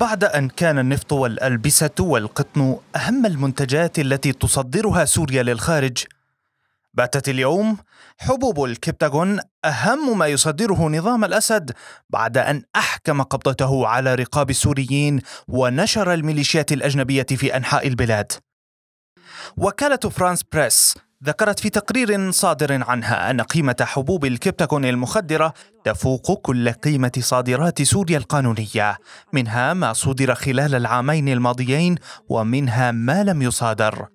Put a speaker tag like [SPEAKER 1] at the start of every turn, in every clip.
[SPEAKER 1] بعد أن كان النفط والألبسة والقطن أهم المنتجات التي تصدرها سوريا للخارج باتت اليوم حبوب الكبتاغون أهم ما يصدره نظام الأسد بعد أن أحكم قبضته على رقاب السوريين ونشر الميليشيات الأجنبية في أنحاء البلاد وكالة فرانس بريس ذكرت في تقرير صادر عنها أن قيمة حبوب الكبتاكون المخدرة تفوق كل قيمة صادرات سوريا القانونية منها ما صدر خلال العامين الماضيين ومنها ما لم يصادر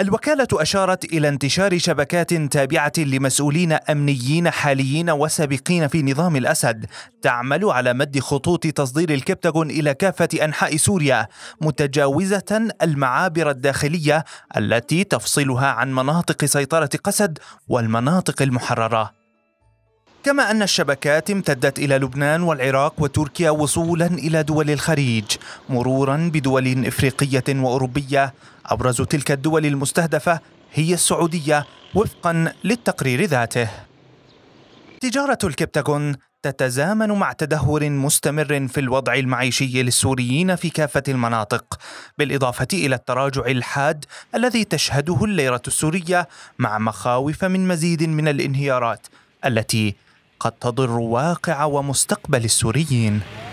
[SPEAKER 1] الوكالة أشارت إلى انتشار شبكات تابعة لمسؤولين أمنيين حاليين وسابقين في نظام الأسد تعمل على مد خطوط تصدير الكبتاغون إلى كافة أنحاء سوريا متجاوزة المعابر الداخلية التي تفصلها عن مناطق سيطرة قسد والمناطق المحررة كما أن الشبكات امتدت إلى لبنان والعراق وتركيا وصولا إلى دول الخليج مرورا بدول إفريقية وأوروبية أبرز تلك الدول المستهدفة هي السعودية وفقا للتقرير ذاته تجارة الكبتاغون تتزامن مع تدهور مستمر في الوضع المعيشي للسوريين في كافة المناطق، بالإضافة إلى التراجع الحاد الذي تشهده الليرة السورية مع مخاوف من مزيد من الانهيارات التي قد تضر واقع ومستقبل السوريين